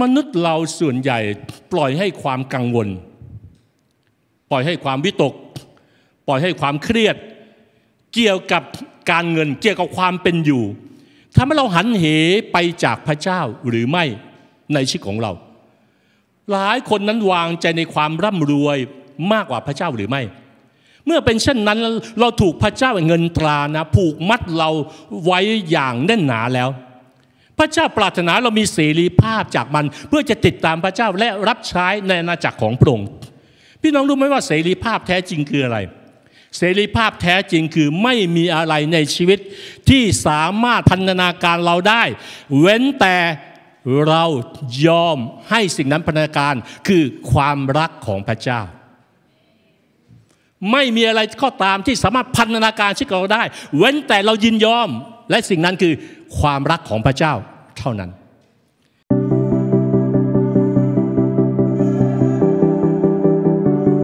มนุษย์เราส่วนใหญ่ปล่อยให้ความกังวล ปล่อยให้ความวิตก ปล่อยให้ความเครียด เกี่ยวกับการเงิน เกี่ยวกับความเป็นอยู่ทำให้เราหันเหไปจากพระเจ้าหรือไม่ในชีวิตของเรา หลายคนนั้นวางใจในความร่ำรวยมากกว่าพระเจ้าหรือไม่ เมื่อเป็นเช่นนั้นเราถูกพระเจ้าเงินตรานะผูกมัดเราไว้อย่างแน่นหนาแล้วพระเจ้าปรารถนาเรามีเสรีภาพจากมันเพื่อจะติดตามพระเจ้าและรับใช้ในอาณาจักรของพระองค์พี่น้องรู้ไหมว่าเสรีภาพแท้จริงคืออะไร เสรีภาพแท้จริงคือไม่มีอะไรในชีวิตที่สามารถพันธนาการเราได้ เว้นแต่เรายอมให้สิ่งนั้นพันธนาการคือความรักของพระเจ้า ไม่มีอะไรก็ตามที่สามารถพันธนาการชีวิตเราได้เว้นแต่เรายินยอมและสิ่งนั้นคือความรักของพระเจ้าเท่านั้น